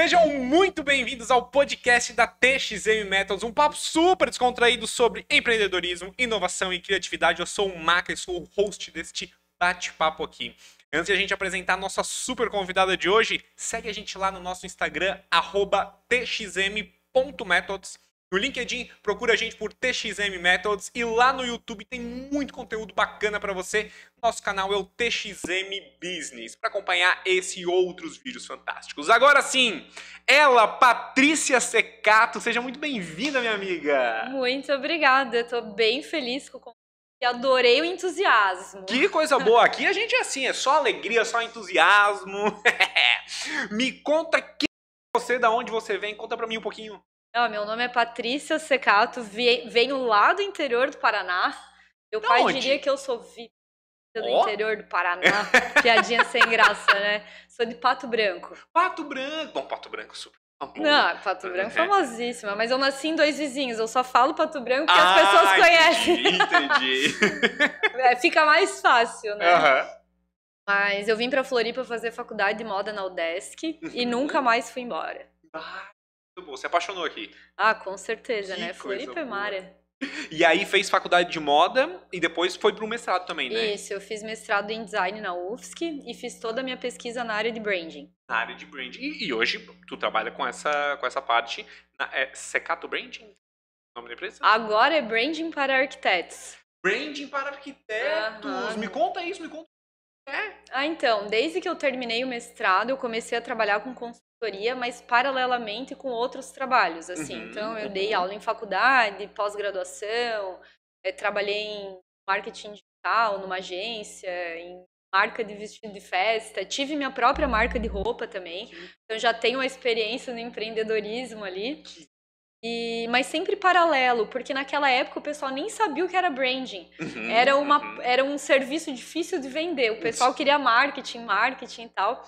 Sejam muito bem-vindos ao podcast da TXM Metals, um papo super descontraído sobre empreendedorismo, inovação e criatividade. Eu sou o Maca e sou o host deste bate-papo aqui. Antes de a gente apresentar a nossa super convidada de hoje, segue a gente lá no nosso Instagram, txm.methods. No LinkedIn, procura a gente por TXM Methods e lá no YouTube tem muito conteúdo bacana para você. Nosso canal é o TXM Business, para acompanhar esse e outros vídeos fantásticos. Agora sim, ela, Patrícia Secato, seja muito bem-vinda, minha amiga. Muito obrigada, eu tô bem feliz com o e adorei o entusiasmo. Que coisa boa! Aqui a gente é assim, é só alegria, só entusiasmo. Me conta quem é você, da onde você vem, conta pra mim um pouquinho. Não, meu nome é Patrícia Secato, venho lá do interior do Paraná. Meu da pai onde? diria que eu sou vi do oh. interior do Paraná. Piadinha sem graça, né? Sou de Pato Branco. Pato Branco! Bom, Pato Branco é super. Famoso. Não, Pato Branco é, é famosíssima, mas eu nasci em dois vizinhos, eu só falo Pato Branco porque ah, as pessoas conhecem. Entendi. é, fica mais fácil, né? Mas eu vim pra Floripa fazer faculdade de moda na UDESC e nunca uhum. mais fui embora. Ah, você apaixonou aqui. Ah, com certeza, que né? Floripa é E aí fez faculdade de moda e depois foi para o mestrado também, né? Isso, eu fiz mestrado em design na UFSC e fiz toda a minha pesquisa na área de branding. Na área de branding. E, e hoje tu trabalha com essa, com essa parte. Na, é Secato Branding? O nome da empresa? Agora é Branding para Arquitetos. Branding para Arquitetos! Me conta isso, me conta. É? Ah, então, desde que eu terminei o mestrado, eu comecei a trabalhar com consultoria consultoria, mas paralelamente com outros trabalhos, assim. Uhum. Então, eu dei uhum. aula em faculdade, pós-graduação, eh, trabalhei em marketing digital, numa agência, em marca de vestido de festa, tive minha própria marca de roupa também, então já tenho uma experiência no empreendedorismo ali. E, mas sempre paralelo, porque naquela época o pessoal nem sabia o que era branding. Uhum, era, uma, uhum. era um serviço difícil de vender. O pessoal queria marketing, marketing e tal.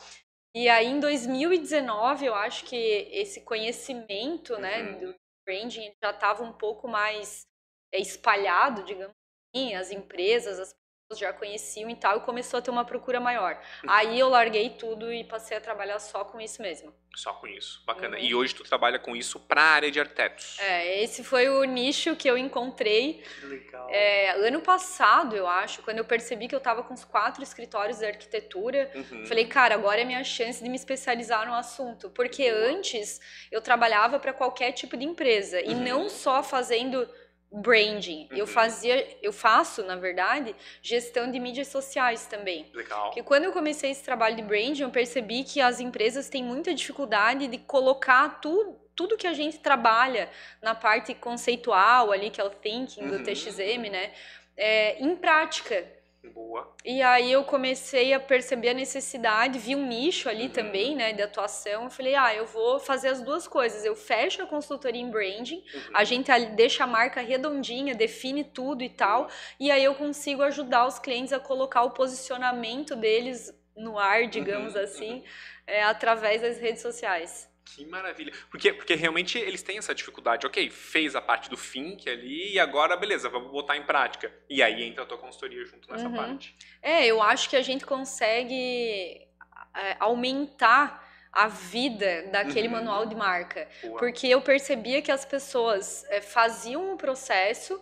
E aí, em 2019, eu acho que esse conhecimento, né, uhum. né, do branding já estava um pouco mais é, espalhado, digamos assim, as empresas, as já conheciam e tal, e começou a ter uma procura maior. Uhum. Aí eu larguei tudo e passei a trabalhar só com isso mesmo. Só com isso, bacana. Uhum. E hoje tu trabalha com isso para a área de arquitetos. É, esse foi o nicho que eu encontrei. Legal. É, ano passado, eu acho, quando eu percebi que eu estava com os quatro escritórios de arquitetura, uhum. falei, cara, agora é minha chance de me especializar no assunto. Porque antes eu trabalhava para qualquer tipo de empresa, e uhum. não só fazendo branding. Uhum. Eu fazia, eu faço, na verdade, gestão de mídias sociais também. Legal. Porque quando eu comecei esse trabalho de branding, eu percebi que as empresas têm muita dificuldade de colocar tudo tudo que a gente trabalha na parte conceitual ali, que é o thinking do TXM, uhum. né? É, em prática. Boa. E aí eu comecei a perceber a necessidade, vi um nicho ali uhum. também, né, de atuação. Eu falei, ah, eu vou fazer as duas coisas. Eu fecho a consultoria em branding, uhum. a gente deixa a marca redondinha, define tudo e tal. Uhum. E aí eu consigo ajudar os clientes a colocar o posicionamento deles no ar, digamos uhum. assim, é, através das redes sociais. Que maravilha. Porque, porque realmente eles têm essa dificuldade. Ok, fez a parte do think ali e agora, beleza, vamos botar em prática. E aí entra a tua consultoria junto nessa uhum. parte. É, eu acho que a gente consegue é, aumentar a vida daquele uhum. manual de marca. Boa. Porque eu percebia que as pessoas é, faziam um processo.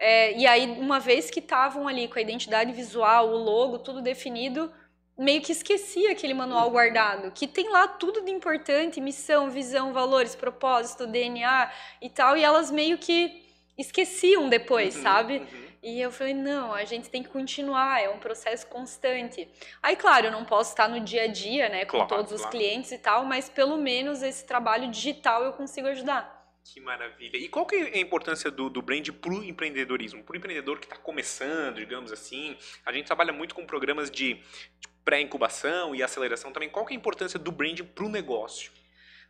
É, e aí, uma vez que estavam ali com a identidade visual, o logo, tudo definido, meio que esqueci aquele manual uhum. guardado, que tem lá tudo de importante, missão, visão, valores, propósito, DNA e tal, e elas meio que esqueciam depois, uhum, sabe? Uhum. E eu falei, não, a gente tem que continuar, é um processo constante. Aí, claro, eu não posso estar no dia a dia, né, com claro, todos claro. os clientes e tal, mas pelo menos esse trabalho digital eu consigo ajudar. Que maravilha. E qual que é a importância do, do brand para o empreendedorismo? Para o empreendedor que está começando, digamos assim, a gente trabalha muito com programas de, de pré-incubação e aceleração também, qual que é a importância do branding para o negócio?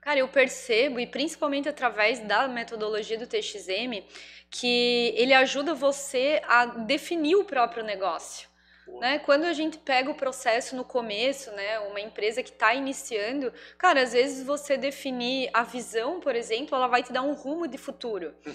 Cara, eu percebo, e principalmente através da metodologia do TXM, que ele ajuda você a definir o próprio negócio. Né? Quando a gente pega o processo no começo, né, uma empresa que está iniciando, cara, às vezes você definir a visão, por exemplo, ela vai te dar um rumo de futuro. Uhum.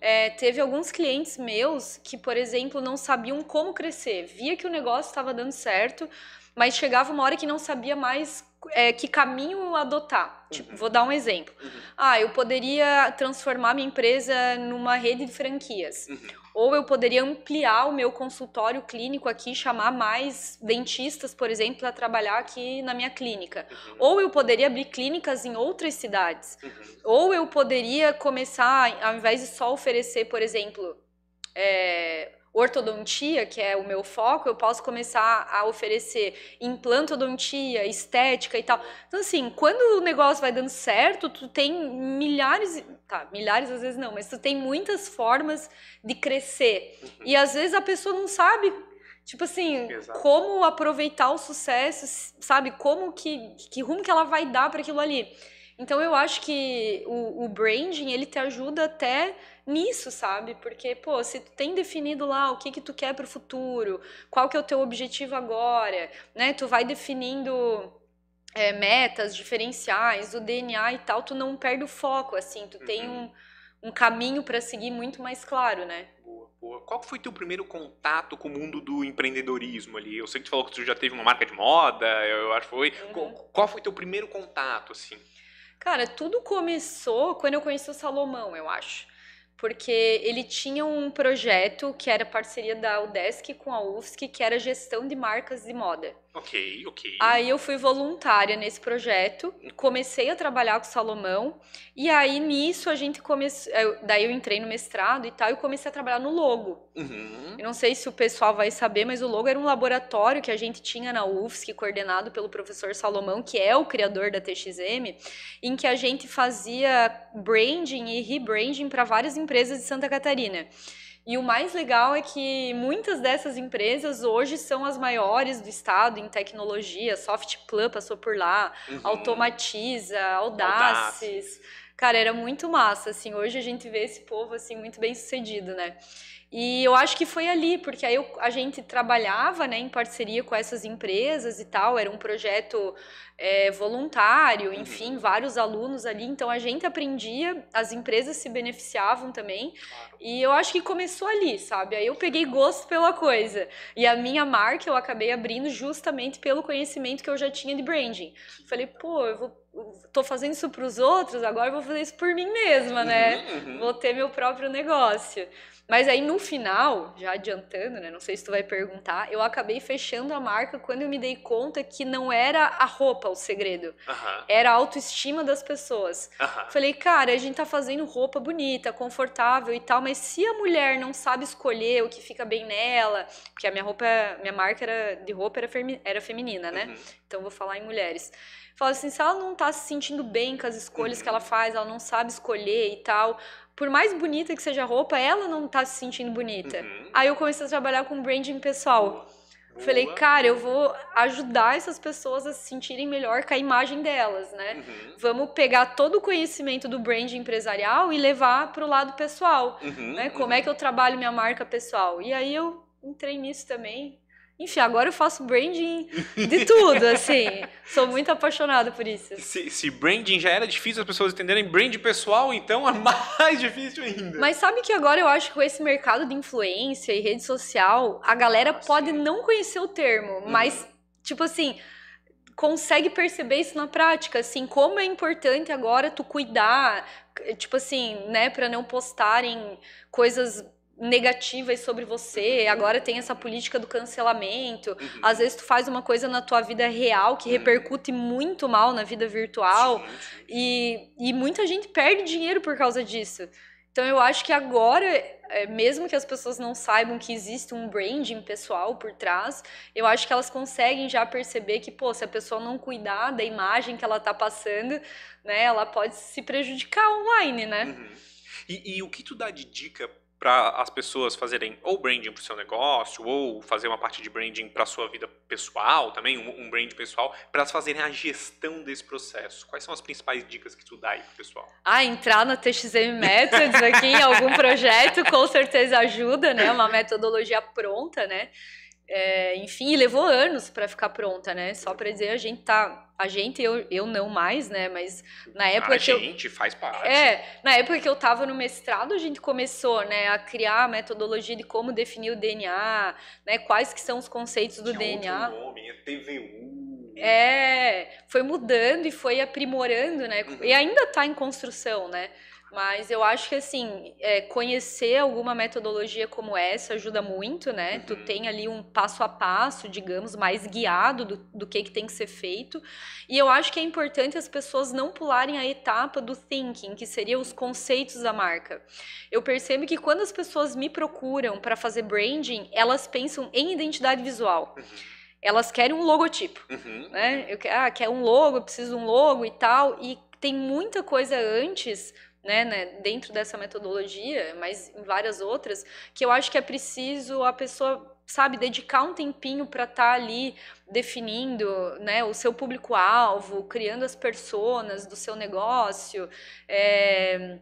É, teve alguns clientes meus que, por exemplo, não sabiam como crescer, via que o negócio estava dando certo, mas chegava uma hora que não sabia mais é, que caminho adotar. Tipo, uhum. vou dar um exemplo. Uhum. Ah, eu poderia transformar minha empresa numa rede de franquias. Uhum. Ou eu poderia ampliar o meu consultório clínico aqui, chamar mais dentistas, por exemplo, para trabalhar aqui na minha clínica. Ou eu poderia abrir clínicas em outras cidades. Ou eu poderia começar, ao invés de só oferecer, por exemplo, é, ortodontia, que é o meu foco, eu posso começar a oferecer implantodontia, estética e tal. Então, assim, quando o negócio vai dando certo, tu tem milhares, tá, milhares às vezes não, mas tu tem muitas formas de crescer. Uhum. E às vezes a pessoa não sabe Tipo assim, Exato. como aproveitar o sucesso, sabe? Como que, que rumo que ela vai dar para aquilo ali. Então eu acho que o, o branding, ele te ajuda até nisso, sabe? Porque, pô, se tu tem definido lá o que que tu quer pro futuro, qual que é o teu objetivo agora, né? Tu vai definindo... É, metas diferenciais, o DNA e tal, tu não perde o foco, assim, tu uhum. tem um, um caminho para seguir muito mais claro, né? Boa, boa. Qual foi teu primeiro contato com o mundo do empreendedorismo ali? Eu sei que tu falou que tu já teve uma marca de moda, eu acho que foi. Uhum. Qual, qual foi teu primeiro contato, assim? Cara, tudo começou quando eu conheci o Salomão, eu acho porque ele tinha um projeto que era parceria da UDESC com a UFSC, que era gestão de marcas de moda. Ok, ok. Aí eu fui voluntária nesse projeto, comecei a trabalhar com o Salomão, e aí nisso a gente começou. Daí eu entrei no mestrado e tal, e comecei a trabalhar no Logo. Uhum. Eu não sei se o pessoal vai saber, mas o Logo era um laboratório que a gente tinha na UFSC, coordenado pelo professor Salomão, que é o criador da TXM, em que a gente fazia branding e rebranding para várias empresas de Santa Catarina. E o mais legal é que muitas dessas empresas hoje são as maiores do estado em tecnologia. Softplan passou por lá, uhum. Automatiza, Audaces. Audaces. Cara, era muito massa, assim. Hoje a gente vê esse povo, assim, muito bem sucedido, né? E eu acho que foi ali, porque aí eu, a gente trabalhava né, em parceria com essas empresas e tal, era um projeto é, voluntário, uhum. enfim, vários alunos ali, então a gente aprendia, as empresas se beneficiavam também, e eu acho que começou ali, sabe? Aí eu peguei gosto pela coisa. E a minha marca eu acabei abrindo justamente pelo conhecimento que eu já tinha de branding. Falei, pô, eu vou tô fazendo isso para os outros, agora vou fazer isso por mim mesma, né? Uhum, uhum. Vou ter meu próprio negócio. Mas aí no final, já adiantando, né? Não sei se tu vai perguntar, eu acabei fechando a marca quando eu me dei conta que não era a roupa o segredo. Uh -huh. Era a autoestima das pessoas. Uh -huh. Falei, cara, a gente tá fazendo roupa bonita, confortável e tal, mas se a mulher não sabe escolher o que fica bem nela, porque a minha roupa, minha marca era, de roupa era, femi era feminina, né? Uh uhum. -huh. Então vou falar em mulheres. Fala assim, se ela não tá se sentindo bem com as escolhas que uhum. ela faz, ela não sabe escolher e tal, por mais bonita que seja a roupa, ela não tá se sentindo bonita. Uhum. Aí eu comecei a trabalhar com branding pessoal. Boa. Falei, cara, eu vou ajudar essas pessoas a se sentirem melhor com a imagem delas, né? Uhum. Vamos pegar todo o conhecimento do branding empresarial e levar para o lado pessoal, uhum. né? Como uhum. é que eu trabalho minha marca pessoal? E aí eu entrei nisso também, enfim, agora eu faço branding de tudo, assim. Sou muito apaixonada por isso. Se, se, branding já era difícil as pessoas entenderem, branding pessoal, então é mais difícil ainda. Mas sabe que agora eu acho que com esse mercado de influência e rede social, a galera Nossa, pode sim. não conhecer o termo, uhum. mas, tipo assim, consegue perceber isso na prática, assim, como é importante agora tu cuidar, tipo assim, né, para não postarem coisas negativas sobre você, agora tem essa política do cancelamento. Uhum. Às vezes tu faz uma coisa na tua vida real que uhum. repercute muito mal na vida virtual E, e muita gente perde dinheiro por causa disso. Então eu acho que agora, é, mesmo que as pessoas não saibam que existe um branding pessoal por trás, eu acho que elas conseguem já perceber que, pô, se a pessoa não cuidar da imagem que ela tá passando, né, ela pode se prejudicar online, né? Uhum. E, e o que tu dá de dica para as pessoas fazerem ou branding para o seu negócio, ou fazer uma parte de branding para a sua vida pessoal também, um, um pessoal, para elas fazerem a gestão desse processo? Quais são as principais dicas que tu dá aí o pessoal? Ah, entrar na TXM Methods aqui em algum projeto com certeza ajuda, né? Uma metodologia pronta, né? É, enfim, levou anos para ficar pronta, né? Só para dizer, a gente tá. A gente, eu, eu não mais, né? Mas na época. A que gente eu, faz parte. É, na época que eu tava no mestrado, a gente começou, né, a criar a metodologia de como definir o DNA, né? Quais que são os conceitos do Tinha DNA. Outro nome, é né? TVU. É, foi mudando e foi aprimorando, né? Uhum. E ainda tá em construção, né? Mas eu acho que, assim, é, conhecer alguma metodologia como essa ajuda muito, né? Uhum. Tu tem ali um passo a passo, digamos, mais guiado do, do que, que tem que ser feito. E eu acho que é importante as pessoas não pularem a etapa do thinking, que seria os conceitos da marca. Eu percebo que quando as pessoas me procuram para fazer branding, elas pensam em identidade visual. Uhum elas querem um logotipo, uhum. né? Eu, ah, quer um logo, eu preciso de um logo e tal. E tem muita coisa antes né, né, dentro dessa metodologia, mas em várias outras, que eu acho que é preciso a pessoa sabe, dedicar um tempinho para estar tá ali definindo né, o seu público-alvo, criando as personas do seu negócio. É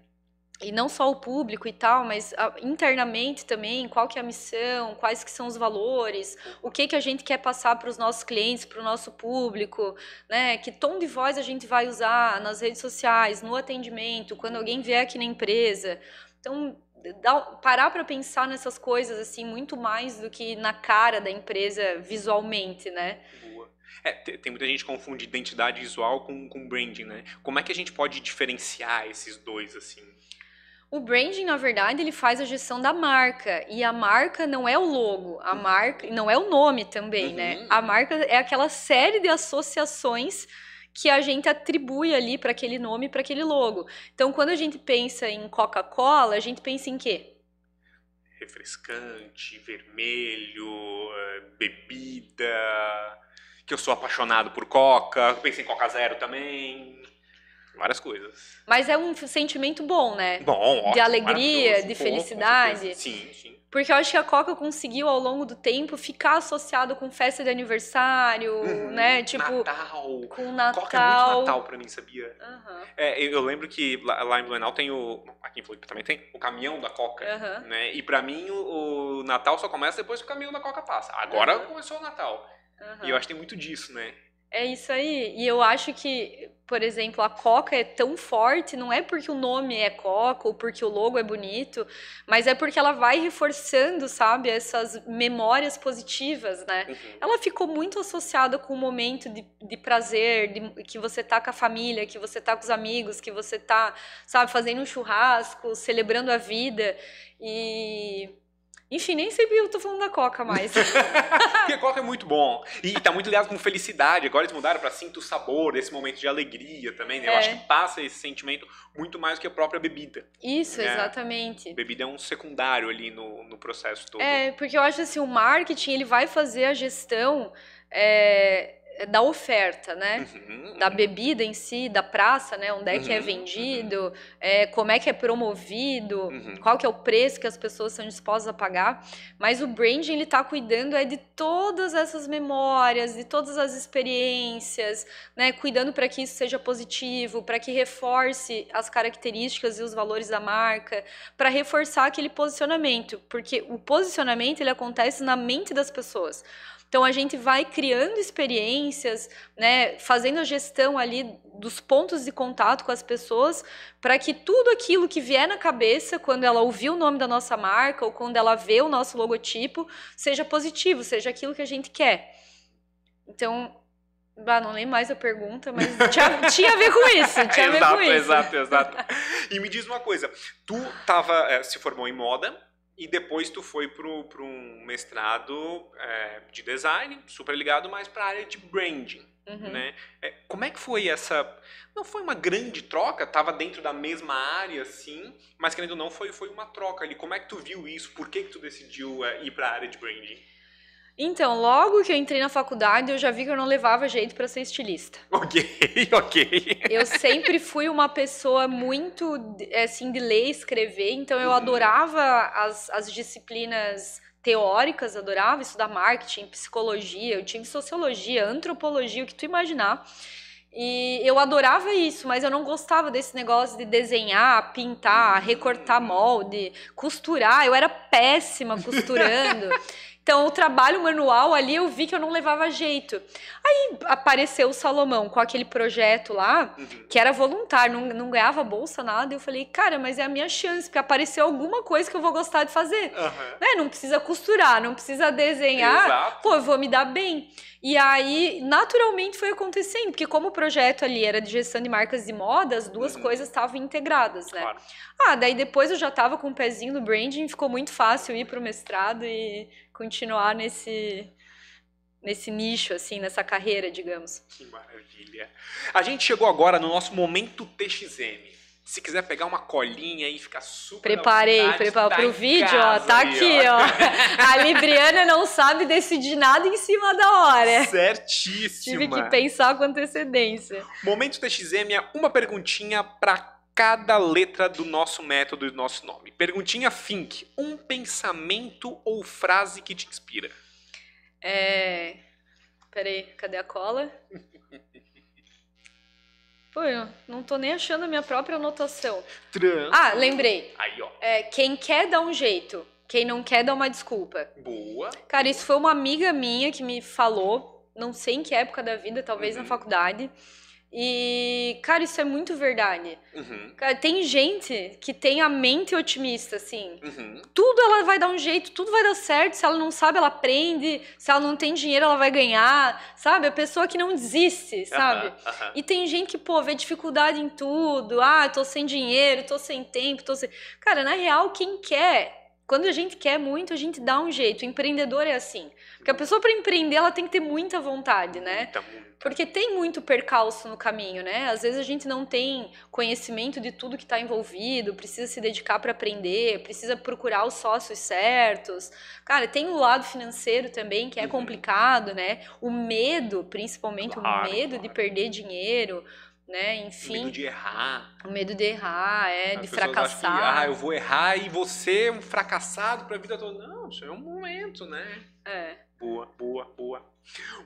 e não só o público e tal, mas ah, internamente também, qual que é a missão, quais que são os valores, o que que a gente quer passar para os nossos clientes, para o nosso público, né? Que tom de voz a gente vai usar nas redes sociais, no atendimento, quando alguém vier aqui na empresa. Então, dá, parar para pensar nessas coisas assim muito mais do que na cara da empresa visualmente, né? É, tem muita gente que confunde identidade visual com, com branding, né? Como é que a gente pode diferenciar esses dois, assim? O branding, na verdade, ele faz a gestão da marca. E a marca não é o logo, a marca não é o nome também, né? uhum. né? A marca é aquela série de associações que a gente atribui ali para aquele nome, para aquele logo. Então, quando a gente pensa em Coca-Cola, a gente pensa em quê? Refrescante, vermelho, eh, bebida. Que eu sou apaixonado por Coca. Pensa em Coca Zero também. Várias coisas. Mas é um sentimento bom, né? Bom, ótimo, De alegria, de felicidade. Bom, sim, sim. Porque eu acho que a Coca conseguiu, ao longo do tempo, ficar associado com festa de aniversário, uhum, né? Tipo. Natal. Com Natal. Coca é muito Natal pra mim, sabia? Uhum. É, eu, lembro que lá, em Blumenau tem o. Aqui em Floripa também tem o caminhão da Coca. Uhum. Né? E pra mim, o, o, Natal só começa depois que o caminhão da Coca passa. Agora começou o Natal. E eu acho que tem muito disso, né? É isso aí. E eu acho que, por exemplo, a Coca é tão forte, não é porque o nome é Coca ou porque o logo é bonito, mas é porque ela vai reforçando, sabe, essas memórias positivas, né? Uhum. Ela ficou muito associada com o momento de, de prazer, de, que você tá com a família, que você tá com os amigos, que você tá, sabe, fazendo um churrasco, celebrando a vida. E enfim, nem sempre eu tô falando da Coca mais. Porque a Coca é muito bom. E tá muito ligado com felicidade. Agora eles mudaram para sinto o sabor, esse momento de alegria também, né? Eu acho é. que passa esse sentimento muito mais que a própria bebida. Isso, né? exatamente. Bebida é um secundário ali no, no processo todo. É, porque eu acho assim, o marketing, ele vai fazer a gestão... É é, da oferta, né? Uhum. Da uhum. bebida em si, da praça, né? Onde é que é uhum. é vendido, uhum. é, como é que é promovido, uhum. qual que é o preço que as pessoas são dispostas a pagar. Mas o branding, ele tá cuidando é de todas essas memórias, de todas as experiências, né? Cuidando para que isso seja positivo, para que reforce as características e os valores da marca, para reforçar aquele posicionamento. Porque o posicionamento, ele acontece na mente das pessoas. Então a gente vai criando experiências, né, fazendo a gestão ali dos pontos de contato com as pessoas, para que tudo aquilo que vier na cabeça quando ela ouvir o nome da nossa marca ou quando ela vê o nosso logotipo, seja positivo, seja aquilo que a gente quer. Então, bah, não lembro mais a pergunta, mas tinha, tinha a ver com isso. Tinha exato, a ver com isso. exato, exato. E me diz uma coisa, tu tava, eh, se formou em moda, e depois tu foi para um mestrado é, de design, super ligado, mas para a área de branding. Uhum. Né? É, como é que foi essa. Não foi uma grande troca, estava dentro da mesma área, sim, mas querendo ou não, foi, foi uma troca ali. Como é que tu viu isso? Por que, que tu decidiu é, ir para a área de branding? Então, logo que eu entrei na faculdade, eu já vi que eu não levava jeito para ser estilista. Ok, ok. Eu sempre fui uma pessoa muito, eh, assim, de ler e escrever, então eu uhum. adorava as, as disciplinas teóricas, adorava estudar marketing, psicologia, eu tive sociologia, antropologia, o que tu imaginar. E eu adorava isso, mas eu não gostava desse negócio de desenhar, pintar, uhum. recortar molde, costurar. Eu era péssima costurando. Então, o trabalho manual ali eu vi que eu não levava jeito. Aí apareceu o Salomão com aquele projeto lá, uhum. que era voluntário, não, não ganhava bolsa, nada. Eu falei, cara, mas é a minha chance, porque apareceu alguma coisa que eu vou gostar de fazer. Uhum. Né? Não precisa costurar, não precisa desenhar. Exato. Pô, eu vou me dar bem. E aí, naturalmente, foi acontecendo, porque como o projeto ali era de gestão de marcas e moda, as duas uhum. coisas estavam integradas, né? Claro. Ah, daí depois eu já estava com o um pezinho no branding, ficou muito fácil ir para o mestrado e continuar nesse nesse nicho assim, nessa carreira, digamos. Que maravilha. A gente chegou agora no nosso momento TXM. Se quiser pegar uma colinha e ficar super. Preparei, preparei tá pro vídeo, casa, tá ó. Tá aqui, ó. ó. A Libriana não sabe decidir nada em cima da hora. Certíssimo. Tive que pensar com antecedência. Momento TXM é uma perguntinha para cada letra do nosso método e do nosso nome. Perguntinha Fink: um pensamento ou frase que te inspira? É. Peraí, cadê a cola? Pô, eu não tô nem achando a minha própria anotação. Trans. Ah, lembrei. Aí, ó. É, quem quer dá um jeito, quem não quer dá uma desculpa. Boa. Cara, isso foi uma amiga minha que me falou, não sei em que época da vida, talvez uhum. na faculdade e, cara, isso é muito verdade. Uhum. Cara, tem gente que tem a mente otimista, assim. Uhum. Tudo ela vai dar um jeito, tudo vai dar certo. Se ela não sabe, ela aprende. Se ela não tem dinheiro, ela vai ganhar. Sabe? A pessoa que não desiste, sabe? Uhum. E tem gente que, pô, vê dificuldade em tudo. Ah, tô sem dinheiro, tô sem tempo, tô sem. Cara, na real, quem quer quando a gente quer muito, a gente dá um jeito. O empreendedor é assim. Porque a pessoa, para empreender, ela tem que ter muita vontade, né? Muita, muita. Porque tem muito percalço no caminho, né? Às vezes a gente não tem conhecimento de tudo que está envolvido, precisa se dedicar para aprender, precisa procurar os sócios certos. Cara, tem o lado financeiro também, que é uhum. complicado, né? O medo, principalmente, claro, o medo claro. de perder dinheiro né? Enfim. O medo de errar. O medo de errar, é, As de fracassar. Que, ah, eu vou errar e você é um fracassado pra vida toda. Não, isso é um momento, né? É. Boa, boa, boa.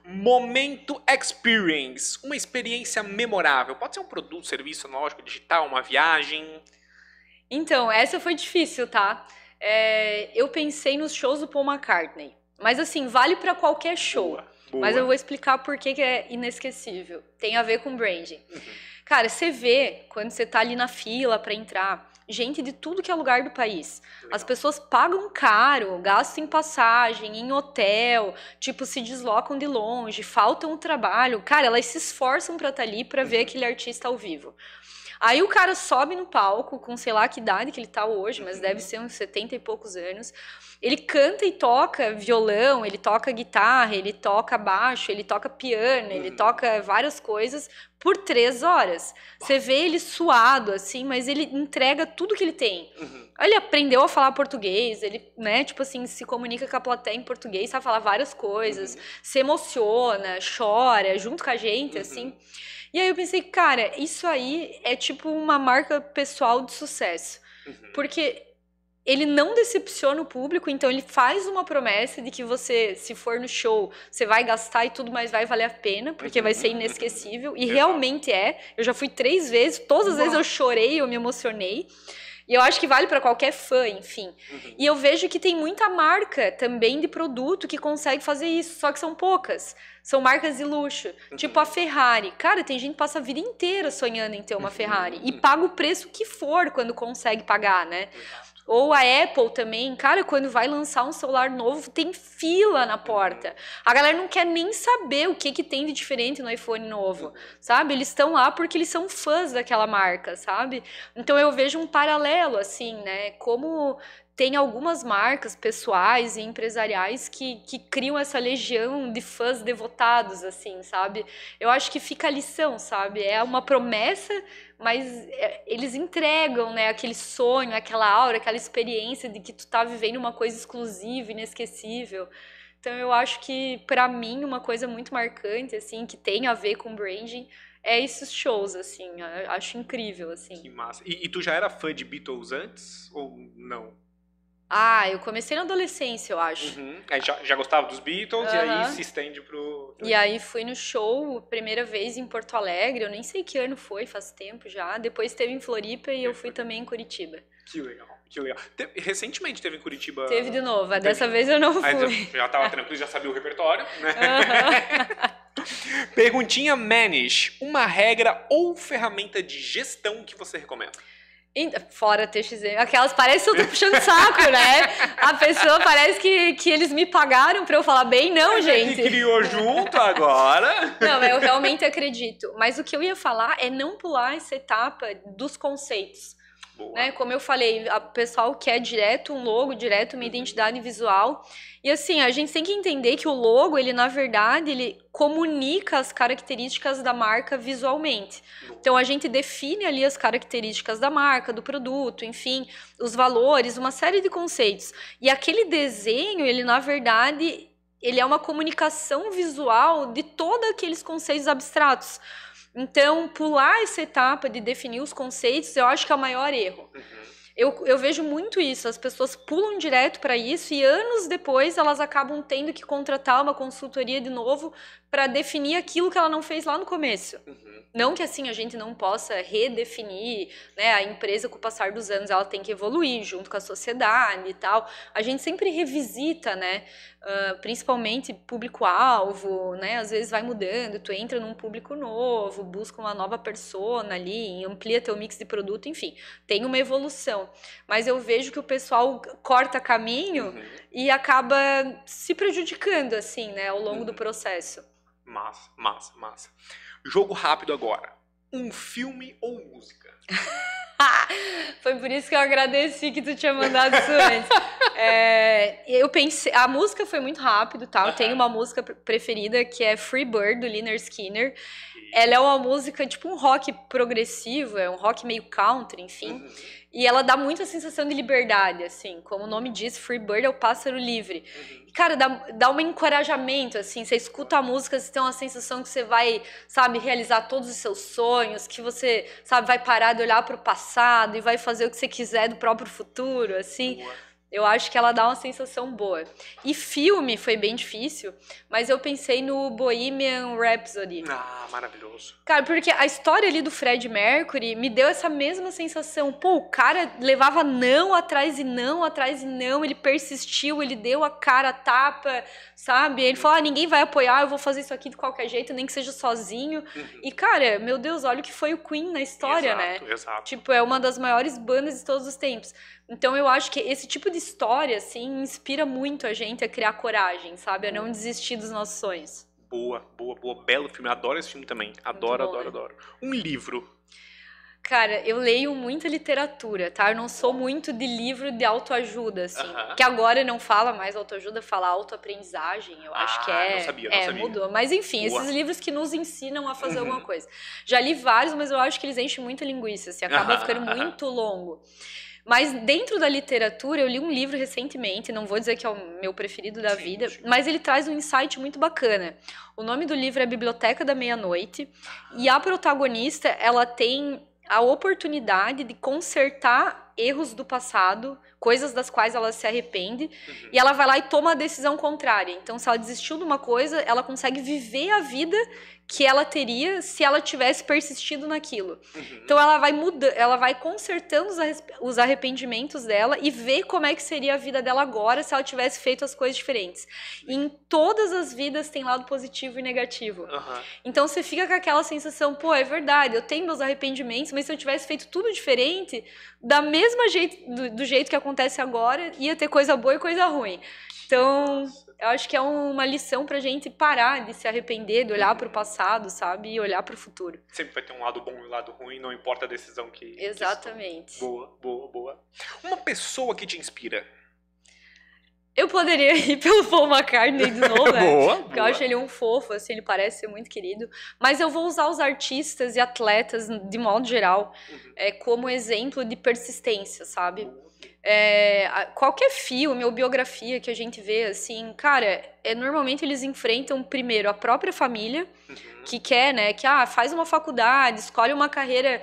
Momento Experience, uma experiência memorável. Pode ser um produto, serviço, analógico, digital, uma viagem. Então, essa foi difícil, tá? É, eu pensei nos shows do Paul McCartney. Mas assim, vale para qualquer show. Boa. Boa. Mas eu vou explicar por que, que é inesquecível. Tem a ver com branding. Uhum. Cara, você vê quando você tá ali na fila para entrar, gente de tudo que é lugar do país. Legal. As pessoas pagam caro, gastam em passagem, em hotel, tipo se deslocam de longe, faltam o trabalho. Cara, elas se esforçam para estar tá ali para uhum. ver aquele artista ao vivo. Aí o cara sobe no palco com sei lá que idade que ele tá hoje, mas deve uhum. ser uns 70 e poucos anos. Ele canta e toca violão, ele toca guitarra, ele toca baixo, ele toca piano, ele uhum. toca várias coisas por três horas. Você vê ele suado, assim, mas ele entrega tudo que ele tem. Uhum. Ele aprendeu a falar português, ele, né, tipo assim, se comunica com a plateia em português, sabe falar várias coisas, uhum. se emociona, chora junto com a gente, assim. uhum. assim. E aí eu pensei, cara, isso aí é tipo uma marca pessoal de sucesso. Uhum. Porque ele não decepciona o público, então ele faz uma promessa de que você, se for no show, você vai gastar e tudo, mas vai valer a pena, porque vai ser uhum. inesquecível. E realmente é. Eu já fui três vezes, todas as Uau. vezes eu chorei, eu me emocionei. E eu acho que vale para qualquer fã, enfim. Uhum. E eu vejo que tem muita marca também de produto que consegue fazer isso, só que são poucas. São marcas de luxo, uhum. tipo a Ferrari. Cara, tem gente que passa a vida inteira sonhando em ter uma uhum. Ferrari e paga o preço que for quando consegue pagar, né? Ou a Apple também, cara, quando vai lançar um celular novo, tem fila na porta. A galera não quer nem saber o que, que tem de diferente no iPhone novo, sabe? Eles estão lá porque eles são fãs daquela marca, sabe? Então eu vejo um paralelo, assim, né? Como tem algumas marcas pessoais e empresariais que, que criam essa legião de fãs devotados, assim, sabe? Eu acho que fica a lição, sabe? É uma promessa mas é, eles entregam, né, aquele sonho, aquela aura, aquela experiência de que tu tá vivendo uma coisa exclusiva, inesquecível. Então eu acho que para mim uma coisa muito marcante assim, que tem a ver com branding é esses shows, assim, acho incrível, assim. Que massa. E, e tu já era fã de Beatles antes ou não? Ah, eu comecei na adolescência, eu acho. Uhum. Aí já, já, gostava dos Beatles uhum. e aí se estende pro. E aí fui no show, primeira vez em Porto Alegre, eu nem sei que ano foi, faz tempo já. Depois teve em Floripa e eu fui também em Curitiba. Que legal, que legal. Te... recentemente teve em Curitiba. Teve de novo, teve... dessa vez eu não fui. eu já tava tranquilo, já sabia o repertório, né? Uhum. Perguntinha Manish: uma regra ou ferramenta de gestão que você recomenda? Fora TXM. Aquelas parece que eu tô puxando saco, né? A pessoa parece que, que eles me pagaram pra eu falar bem, não, gente. Que criou junto agora. Não, eu realmente acredito. Mas o que eu ia falar é não pular essa etapa dos conceitos. Né? Como eu falei, o pessoal quer direto um logo, direto uma uhum. identidade visual. E assim, a gente tem que entender que o logo, ele na verdade, ele comunica as características da marca visualmente. Então a gente define ali as características da marca, do produto, enfim, os valores, uma série de conceitos. E aquele desenho, ele na verdade, ele é uma comunicação visual de todos aqueles conceitos abstratos. Então, pular essa etapa de definir os conceitos, eu acho que é o maior erro. Uhum. Eu, eu, vejo muito isso, as pessoas pulam direto para isso e anos depois elas acabam tendo que contratar uma consultoria de novo para definir aquilo que ela não fez lá no começo. Uhum. Não que assim a gente não possa redefinir, né? A empresa com o passar dos anos ela tem que evoluir junto com a sociedade e tal. A gente sempre revisita, né? Uh, principalmente público-alvo, né? Às vezes vai mudando, tu entra num público novo, busca uma nova persona ali, amplia teu mix de produto, enfim, tem uma evolução. Mas eu vejo que o pessoal corta caminho uhum. e acaba se prejudicando, assim, né, ao longo uhum. do processo. Massa, massa, massa. Jogo rápido agora. Um filme ou música? Foi por isso que eu agradeci que tu tinha mandado isso antes. É, eu pensei, a música foi muito rápido, tá? Eu tenho uma música preferida que é Free Bird do Liner Skinner. Ela é uma música tipo um rock progressivo, é um rock meio country, enfim. Uhum. E ela dá muita sensação de liberdade, assim. Como o nome diz, Free Bird é o pássaro livre. Uhum. cara, dá, dá um encorajamento, assim. Você escuta a música, você tem uma sensação que você vai, sabe, realizar todos os seus sonhos, que você, sabe, vai parar de olhar para o passado e vai fazer o que você quiser do próprio futuro, assim. Boa. Eu acho que ela dá uma sensação boa. E filme foi bem difícil, mas eu pensei no Bohemian Rhapsody. Ah, maravilhoso. Cara, porque a história ali do Fred Mercury me deu essa mesma sensação. Pô, o cara levava não atrás e não atrás e não, ele persistiu, ele deu a cara a tapa, sabe? Ele falou: ah, ninguém vai apoiar, eu vou fazer isso aqui de qualquer jeito, nem que seja sozinho. Uhum. E, cara, meu Deus, olha o que foi o Queen na história, né? exato, né? Exato. Tipo, é uma das maiores bandas de todos os tempos. Então eu acho que esse tipo de de história, assim, inspira muito a gente a criar coragem, sabe? A não desistir dos nossos sonhos. Boa, boa, boa. Belo filme. Adoro esse filme também. Adoro, bom, adoro, né? adoro. Um livro. Cara, eu leio muita literatura, tá? Eu não sou muito de livro de autoajuda, assim. Uh -huh. Que agora não fala mais autoajuda, fala autoaprendizagem. Eu ah, acho que é. Não sabia, não é, sabia. mudou. Mas enfim, Boa. esses livros que nos ensinam a fazer alguma uhum. coisa. Já li vários, mas eu acho que eles enchem muita linguiça, assim, acaba uh -huh. ficando muito longo. Mas dentro da literatura, eu li um livro recentemente, não vou dizer que é o meu preferido da Sim, vida, mas ele traz um insight muito bacana. O nome do livro é Biblioteca da Meia-Noite, e a protagonista, ela tem a oportunidade de consertar erros do passado, coisas das quais ela se arrepende, uhum. e ela vai lá e toma a decisão contrária. Então, se ela desistiu de uma coisa, ela consegue viver a vida que ela teria se ela tivesse persistido naquilo. Uhum. Então ela vai mudando, ela vai consertando os arrependimentos dela e vê como é que seria a vida dela agora se ela tivesse feito as coisas diferentes. E em todas as vidas tem lado positivo e negativo. Uhum. Então você fica com aquela sensação, pô, é verdade, eu tenho meus arrependimentos, mas se eu tivesse feito tudo diferente, da mesma jeito do, do jeito que acontece agora, ia ter coisa boa e coisa ruim. Então, eu acho que é uma lição pra gente parar de se arrepender, de olhar uhum. pro passado, sabe? E olhar pro futuro. Sempre vai ter um lado bom e um lado ruim, não importa a decisão que. Exatamente. Que boa, boa, boa. Uma pessoa que te inspira. Eu poderia ir pelo Paul McCartney de novo, né? boa, Porque boa. eu acho ele um fofo, assim, ele parece ser muito querido. Mas eu vou usar os artistas e atletas, de modo geral, uhum. é, como exemplo de persistência, sabe? Uhum. É, qualquer filme ou biografia que a gente vê, assim, cara, é, normalmente eles enfrentam primeiro a própria família, uhum. que quer, né, que ah, faz uma faculdade, escolhe uma carreira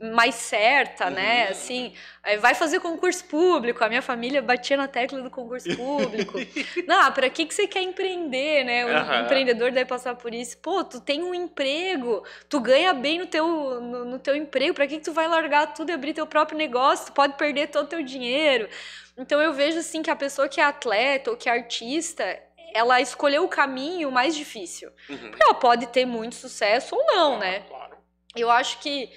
mais certa, né, uhum. né, assim, vai fazer concurso público. A minha família batia na tecla do concurso público. Não, ah, para que, que você quer empreender, né? O uhum. empreendedor deve passar por isso. Pô, tu tem um emprego, tu ganha bem no teu, no, no teu emprego, para que, que tu vai largar tudo e abrir teu próprio negócio? Tu pode perder todo o teu dinheiro dinheiro. Então eu vejo assim que a pessoa que é atleta ou que é artista, ela escolheu o caminho mais difícil. Uhum. Porque ela pode ter muito sucesso ou não, claro, né? Claro. Eu acho que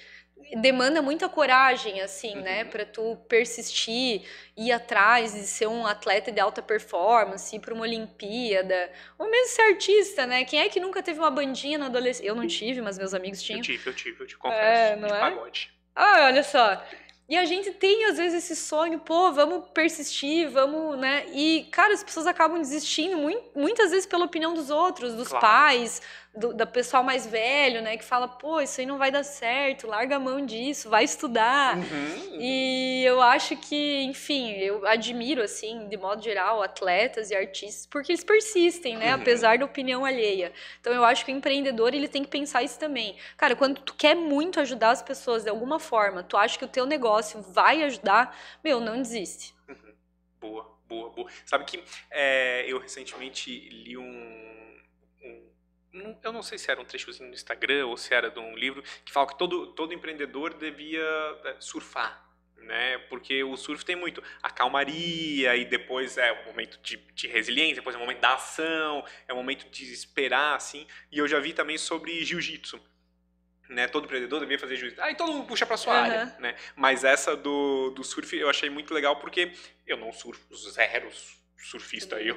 demanda muita coragem, assim, né? uhum. né? para tu persistir, ir atrás de ser um atleta de alta performance, ir uma Olimpíada, ou mesmo ser artista, né? Quem é que nunca teve uma bandinha na adolescência? Eu não tive, mas meus amigos tinham. Eu tive, eu tive, eu é, te confesso. É, não é? pagode. Ah, olha só. E a gente tem, às vezes, esse sonho, pô, vamos persistir, vamos, né? E, cara, as pessoas acabam desistindo muitas vezes pela opinião dos outros, dos claro. pais, do, do pessoal mais velho, né? Que fala, pô, isso aí não vai dar certo, larga a mão disso, vai estudar. Uhum. E eu acho que, enfim, eu admiro, assim, de modo geral, atletas e artistas, porque eles persistem, né? Uhum. Apesar da opinião alheia. Então eu acho que o empreendedor, ele tem que pensar isso também. Cara, quando tu quer muito ajudar as pessoas de alguma forma, tu acha que o teu negócio vai ajudar, meu, não desiste. Uhum. Boa, boa, boa. Sabe que é, eu recentemente li um eu não sei se era um trechozinho no Instagram ou se era de um livro, que fala que todo, todo empreendedor devia eh, surfar. Né? Porque o surf tem muito a calmaria e depois é o momento de, de, resiliência, depois é o momento da ação, é o momento de esperar, assim. E eu já vi também sobre jiu-jitsu. Né, todo empreendedor devia fazer jiu-jitsu. Aí ah, todo mundo puxa para sua uhum. área, né? Mas essa do, do surf eu achei muito legal porque eu não surfo zero surfista eu,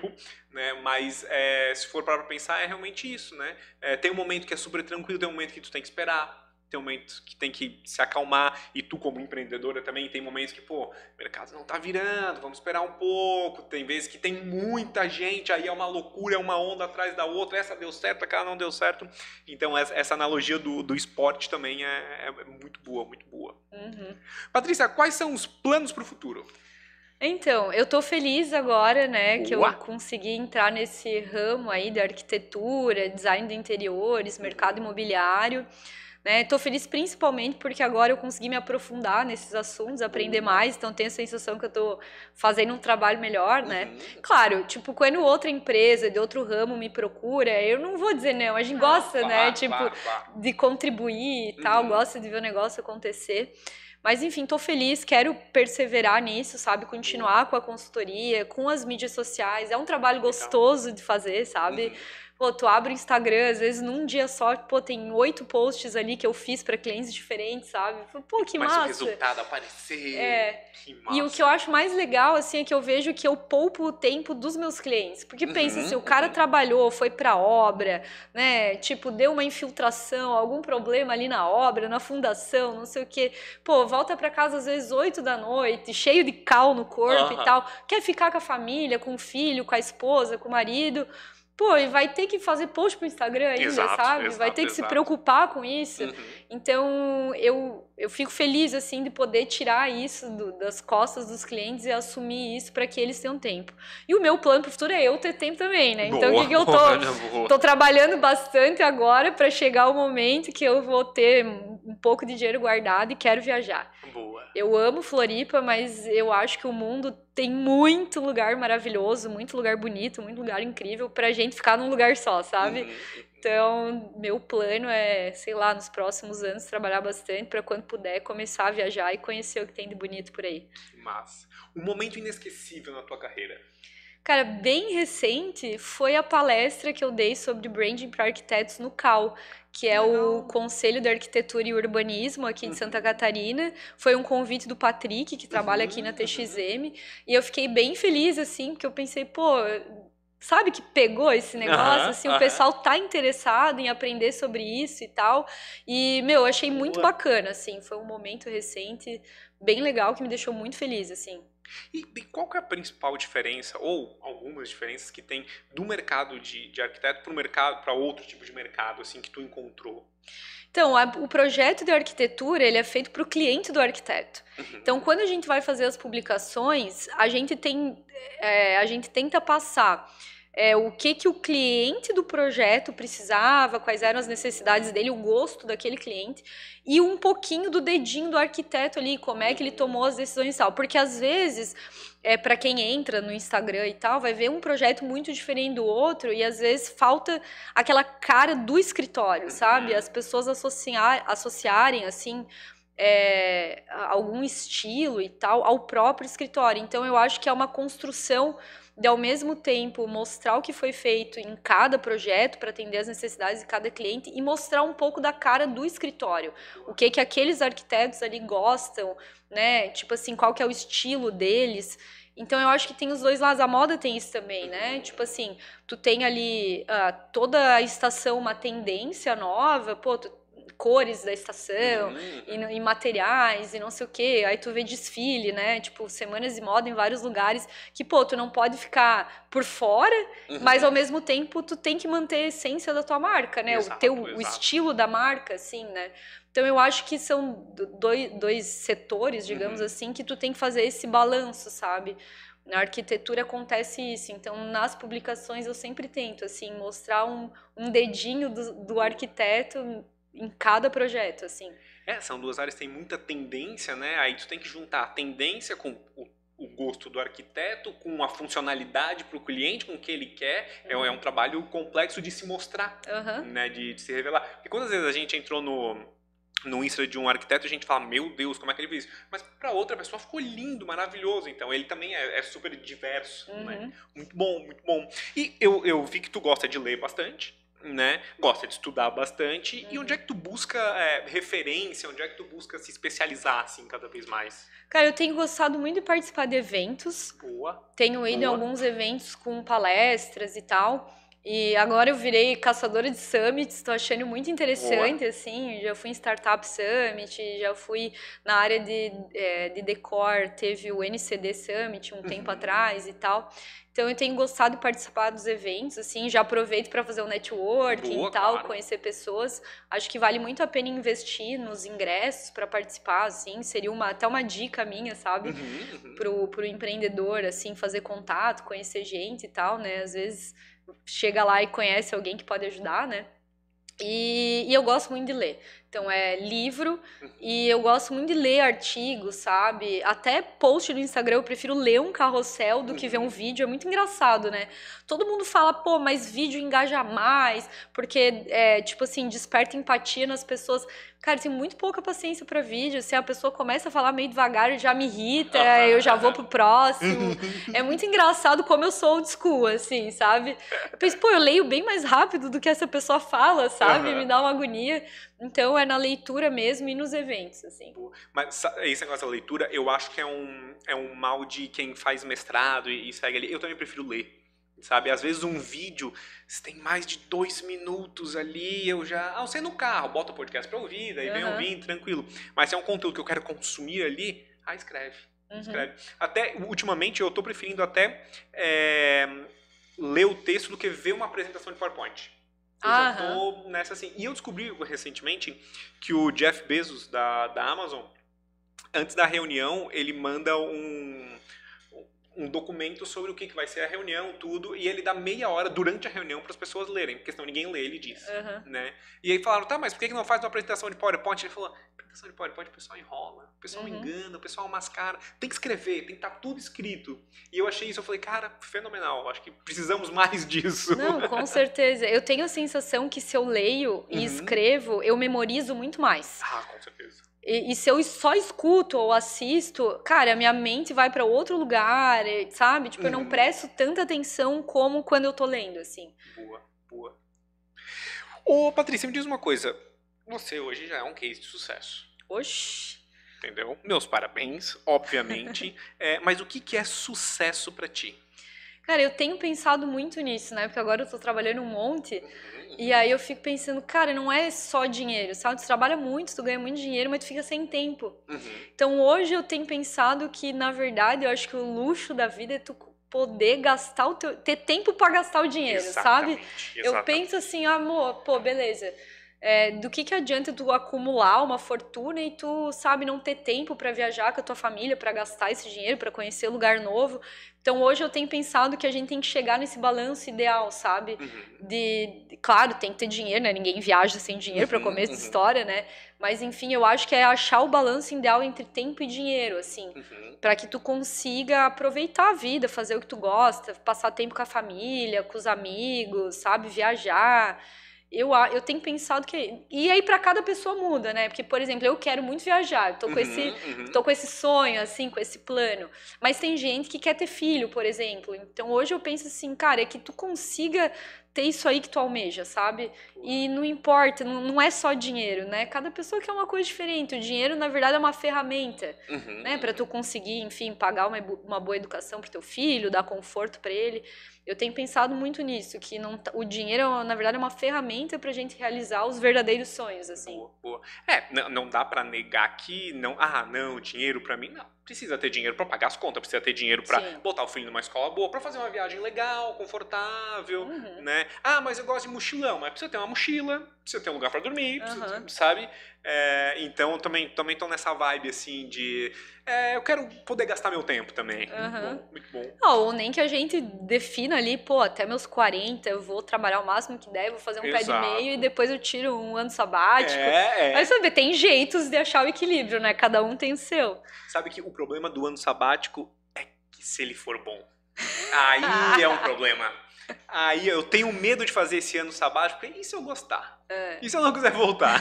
né? Mas é, se for para pensar, é realmente isso, né? É, tem um momento que é super tranquilo, tem um momento que tu tem que esperar, tem um momento que tem que se acalmar e tu como empreendedora também tem momentos que, pô, o mercado não tá virando, vamos esperar um pouco. Tem vezes que tem muita gente, aí é uma loucura, é uma onda atrás da outra, essa deu certo, aquela não deu certo. Então essa analogia do, do esporte também é, é, é muito boa, muito boa. Uhum. Patrícia, quais são os planos para o futuro? Então, eu tô feliz agora, né, que Uá. eu consegui entrar nesse ramo aí da arquitetura, design de interiores, mercado imobiliário. Estou né. feliz principalmente porque agora eu consegui me aprofundar nesses assuntos, aprender uhum. mais, então tenho a sensação que eu estou fazendo um trabalho melhor, né? Uhum. Claro, tipo, quando outra empresa de outro ramo me procura, eu não vou dizer não, a gente gosta, ah, né? Pá, tipo, pá, pá. de contribuir e tal, uhum. gosta de ver o negócio acontecer. Mas enfim, tô feliz, quero perseverar nisso, sabe? Continuar com a consultoria, com as mídias sociais. É um trabalho gostoso de fazer, sabe? Uhum Pô, tu abre o Instagram, às vezes num dia só, pô, tem oito posts ali que eu fiz para clientes diferentes, sabe? Pô, que Mas massa. Mas o resultado aparecer. É. Que massa. E o que eu acho mais legal, assim, é que eu vejo que eu poupo o tempo dos meus clientes. Porque uhum, pensa, se o uhum. cara trabalhou, foi pra obra, né? Tipo, deu uma infiltração, algum problema ali na obra, na fundação, não sei o quê. Pô, volta para casa às vezes oito da noite, cheio de cal no corpo uhum. e tal. Quer ficar com a família, com o filho, com a esposa, com o marido pô, e vai ter que fazer post pro Instagram ainda, exato, sabe? Exato, vai ter que exato. se preocupar com isso. Uhum. Então, eu, eu fico feliz, assim, de poder tirar isso do, das costas dos clientes e assumir isso para que eles tenham tempo. E o meu plano pro futuro é eu ter tempo também, né? Boa, então, o que, que eu tô? Boa, Tô trabalhando bastante agora para chegar o momento que eu vou ter um pouco de dinheiro guardado e quero viajar. Boa. Eu amo Floripa, mas eu acho que o mundo tem muito lugar maravilhoso, muito lugar bonito, muito lugar incrível pra gente ficar num lugar só, sabe? Uhum. uhum. Então, meu plano é, sei lá, nos próximos anos trabalhar bastante para quando puder começar a viajar e conhecer o que tem de bonito por aí. Mas, um momento inesquecível na tua carreira. Cara, bem recente foi a palestra que eu dei sobre branding para arquitetos no CAL, que é Legal. o Conselho de Arquitetura e Urbanismo aqui de Santa Catarina. Foi um convite do Patrick, que trabalha aqui na TXM, uhum. e eu fiquei bem feliz assim, porque eu pensei, pô, sabe que pegou esse negócio, uhum, assim, uhum. o pessoal tá interessado em aprender sobre isso e tal. E, meu, achei muito Boa. bacana, assim, foi um momento recente bem legal que me deixou muito feliz, assim. E, e qual que é a principal diferença, ou algumas diferenças que tem do mercado de, de arquiteto para o mercado, para outro tipo de mercado, assim, que tu encontrou? Então, a, o projeto de arquitetura ele é feito para o cliente do arquiteto. Uhum. Então, quando a gente vai fazer as publicações, a gente tem, é, a gente tenta passar é, o que, que o cliente do projeto precisava, quais eram as necessidades dele, o gosto daquele cliente, e um pouquinho do dedinho do arquiteto ali, como é que ele tomou as decisões e tal. Porque às vezes, é, para quem entra no Instagram e tal, vai ver um projeto muito diferente do outro, e às vezes falta aquela cara do escritório, sabe? Uhum. As pessoas associar, associarem assim. É, algum estilo e tal ao próprio escritório. Então eu acho que é uma construção de ao mesmo tempo mostrar o que foi feito em cada projeto para atender as necessidades de cada cliente e mostrar um pouco da cara do escritório, o que que aqueles arquitetos ali gostam, né? Tipo assim, qual que é o estilo deles. Então eu acho que tem os dois lados. A moda tem isso também, né? Tipo assim, tu tem ali uh, toda a estação uma tendência nova, pô, tu cores da estação, uhum. e, é. e, materiais, e não sei o quê. Aí tu vê desfile, né? Tipo, semanas de moda em vários lugares que, pô, tu não pode ficar por fora, uhum. mas ao mesmo tempo tu tem que manter a essência da tua marca, né? Exato, o teu exato. o estilo da marca, assim, né? Então eu acho que são dois, dois setores, digamos uhum. assim, que tu tem que fazer esse balanço, sabe? Na arquitetura acontece isso, então nas publicações eu sempre tento assim mostrar um, um dedinho do, do arquiteto em cada projeto, assim. É, são duas áreas que têm muita tendência, né? Aí tu tem que juntar a tendência com o, o gosto do arquiteto, com a funcionalidade para o cliente, com o que ele quer. Uhum. É, é, um é uhum. trabalho complexo de se mostrar, uhum. né? De, de, se revelar. Porque quantas vezes a gente entrou no no Insta de um arquiteto, a gente fala, meu Deus, como é que ele fez isso? Mas para outra pessoa ficou lindo, maravilhoso. Então, ele também é, é super diverso, né? uhum. né? Muito bom, muito bom. E eu, eu vi que tu gosta de ler bastante né? Gosta de estudar bastante. Uhum. E onde uhum. é que tu busca é, referência? Onde é que tu busca se especializar, assim, cada vez mais? Cara, eu tenho gostado muito de participar de eventos. Boa. Tenho ido Boa. em alguns eventos com palestras e tal. E agora eu virei caçadora de summits, estou achando muito interessante, Boa. assim, já fui em Startup Summit, já fui na área de, é, de decor, teve o NCD Summit um uhum. tempo atrás e tal. Então eu tenho gostado de participar dos eventos, assim, já aproveito para fazer o um networking Boa, e tal, conhecer pessoas. Acho que vale muito a pena investir nos ingressos para participar, assim, seria uma, até uma dica minha, sabe? para uhum, uhum. Pro, pro empreendedor, assim, fazer contato, conhecer gente e tal, né? Às vezes chega lá e conhece alguém que pode ajudar, né? E, e eu gosto muito de ler. Então é livro uhum. e eu gosto muito de ler artigos, sabe? Até post no Instagram eu prefiro ler um carrossel do que ver um uhum. vídeo. É muito engraçado, né? Todo mundo fala, pô, mas vídeo engaja mais, porque é, tipo assim desperta empatia nas pessoas. Cara, tem muito pouca paciência para vídeo. Se assim, a pessoa começa a falar meio devagar, já me irrita, eu já vou pro próximo. é muito engraçado como eu sou old school, assim, sabe? Eu penso, pô, eu leio bem mais rápido do que essa pessoa fala, sabe? Me dá uma agonia. Então é na leitura mesmo e nos eventos, assim. Mas esse negócio da leitura, eu acho que é um, é um mal de quem faz mestrado e, e segue ali. Eu também prefiro ler sabe? Às vezes um vídeo, se tem mais de dois minutos ali, eu já... Ah, você no carro, bota o podcast pra ouvir, daí uhum. vem ouvir, tranquilo. Mas se é um conteúdo que eu quero consumir ali, ah, escreve. Uhum. Escreve. Até, ultimamente, eu tô preferindo até é, ler o texto do que ver uma apresentação de PowerPoint. Eu já tô nessa assim. E eu descobri recentemente que o Jeff Bezos da, da Amazon, antes da reunião, ele manda um um documento sobre o que, vai ser a reunião, tudo, e ele dá meia hora durante a reunião para as pessoas lerem, porque senão ninguém lê, ele diz. Uhum. Né? E aí falaram, tá, mas por que, que não faz uma apresentação de PowerPoint? Ele falou, apresentação de PowerPoint o pessoal enrola, o pessoal uhum. engana, o pessoal mascara, tem que escrever, tem que estar tá tudo escrito. E eu achei isso, eu falei, cara, fenomenal, acho que precisamos mais disso. Não, com certeza. Eu tenho a sensação que se eu leio e uhum. escrevo, eu memorizo muito mais. Ah, com certeza. E, e, se eu só escuto ou assisto, cara, a minha mente vai para outro lugar, sabe? Tipo, eu não uhum. presto tanta atenção como quando eu tô lendo, assim. Boa, boa. Ô, Patrícia, me diz uma coisa. Você hoje já é um case de sucesso. Oxi. Entendeu? Meus parabéns, obviamente. é, mas o que, que é sucesso para ti? Cara, eu tenho pensado muito nisso, né? Porque agora eu tô trabalhando um monte. Uhum. E aí eu fico pensando, cara, não é só dinheiro, sabe? Tu trabalha muito, tu ganha muito dinheiro, mas tu fica sem tempo. Uhum. Então hoje eu tenho pensado que, na verdade, eu acho que o luxo da vida é tu poder gastar o teu. ter tempo para gastar o dinheiro, exatamente, sabe? Exatamente. Eu penso assim, ah, amor, pô, beleza é, do que, que adianta tu acumular uma fortuna e tu, sabe, não ter tempo para viajar com a tua família, para gastar esse dinheiro, para conhecer lugar novo. Então hoje eu tenho pensado que a gente tem que chegar nesse balanço ideal, sabe? Uhum. De, claro, tem que ter dinheiro, né? Ninguém viaja sem dinheiro para começo uhum. de uhum. história, né? Mas enfim, eu acho que é achar o balanço ideal entre tempo e dinheiro, assim, uhum. para que tu consiga aproveitar a vida, fazer o que tu gosta, passar tempo com a família, com os amigos, sabe, viajar eu, eu tenho pensado que. E aí, para cada pessoa muda, né? Porque, por exemplo, eu quero muito viajar, tô com, uhum, esse, uhum. tô com esse sonho, assim, com esse plano. Mas tem gente que quer ter filho, por exemplo. Então, hoje eu penso assim, cara, é que tu consiga ter isso aí que tu almeja, sabe? E não importa, não, não é só dinheiro, né? Cada pessoa quer uma coisa diferente. O dinheiro, na verdade, é uma ferramenta, uhum, né? Para tu uhum. conseguir, enfim, pagar uma, uma boa educação pro teu filho, dar conforto para ele. Eu tenho pensado muito nisso, que não, tá, o dinheiro, é na verdade, é uma ferramenta para a gente realizar os verdadeiros sonhos, assim. Boa, boa. É, não, não dá para negar que não, ah, não, dinheiro para mim não precisa ter dinheiro para pagar as contas, precisa ter dinheiro para botar o filho numa escola boa, para fazer uma viagem legal, confortável, uhum. né? Ah, mas eu gosto de mochilão, mas precisa ter uma mochila, precisa ter um lugar para dormir, uhum. sabe? É, então também também tô nessa vibe assim de é, eu quero poder gastar meu tempo também. Uhum. Muito bom, muito bom. ou nem que a gente defina ali, pô, até meus 40 eu vou trabalhar o máximo que der, vou fazer um Exato. pé de meio e depois eu tiro um ano sabático. É, é. Mas sabe, tem jeitos de achar o equilíbrio, né? Cada um tem o seu. Sabe que o o problema do ano sabático é que se ele for bom. Aí é um problema. Aí eu tenho medo de fazer esse ano sabático. E se eu gostar? É. E se eu não quiser voltar?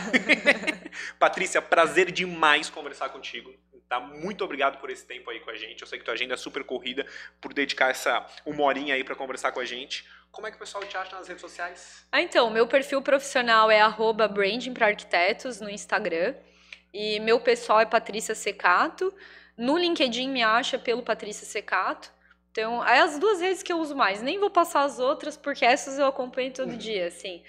Patrícia, prazer demais conversar contigo. Tá? Muito obrigado por esse tempo aí com a gente. Eu sei que tua agenda é super corrida por dedicar essa uma horinha aí para conversar com a gente. Como é que o pessoal te acha nas redes sociais? Ah, então, meu perfil profissional é arroba branding para arquitetos no Instagram. E meu pessoal é Patrícia Secato. No LinkedIn me acha pelo Patrícia Secato. Então, é as duas redes que eu uso mais. Nem vou passar as outras, porque essas eu acompanho todo uhum. dia, assim.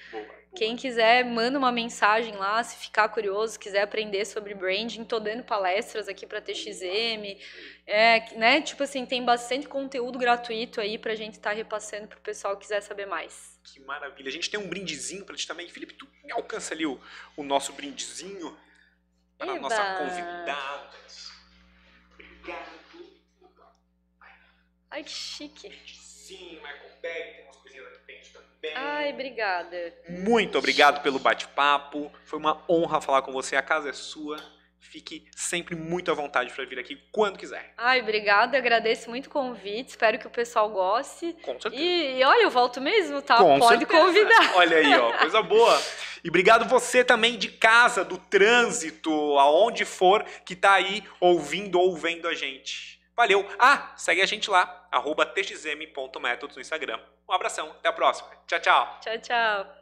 Quem quiser, manda uma mensagem lá, se ficar curioso, quiser aprender sobre branding, tô dando palestras aqui para TXM, é, né? Tipo assim, tem bastante conteúdo gratuito aí pra gente estar tá repassando pro pessoal que quiser saber mais. Que maravilha. A gente tem um brindezinho para ti também. Felipe, tu alcança ali o, o nosso brindezinho para Eba. nossa convidada. Obrigado. Ai, que chique. Sim, Michael Beck, tem umas coisinhas aqui dentro também. Ai, obrigada. Muito obrigado pelo bate-papo. Foi uma honra falar com você. A casa é sua fique sempre muito à vontade para vir aqui quando quiser. Ai, obrigada, agradeço muito o convite, espero que o pessoal goste. Com certeza. E, e olha, eu volto mesmo, tá? Com Pode certeza. convidar. Olha aí, ó, coisa boa. E obrigado você também de casa, do trânsito, aonde for que tá aí ouvindo ou vendo a gente. Valeu. Ah, segue a gente lá, arroba txm.methods no Instagram. Um abração, até a próxima. Tchau, tchau. Tchau, tchau.